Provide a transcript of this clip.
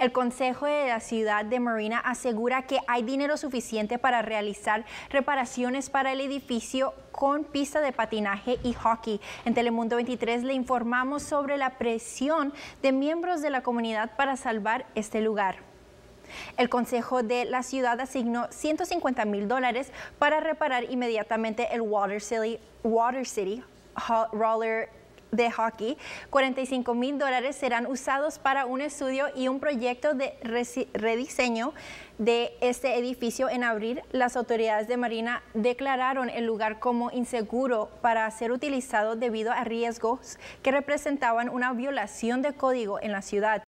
El Consejo de la Ciudad de Marina asegura que hay dinero suficiente para realizar reparaciones para el edificio con pista de patinaje y hockey. En Telemundo 23 le informamos sobre la presión de miembros de la comunidad para salvar este lugar. El Consejo de la Ciudad asignó 150 mil dólares para reparar inmediatamente el Water City, Water City Roller de hockey. 45 mil dólares serán usados para un estudio y un proyecto de rediseño de este edificio en abril. Las autoridades de Marina declararon el lugar como inseguro para ser utilizado debido a riesgos que representaban una violación de código en la ciudad.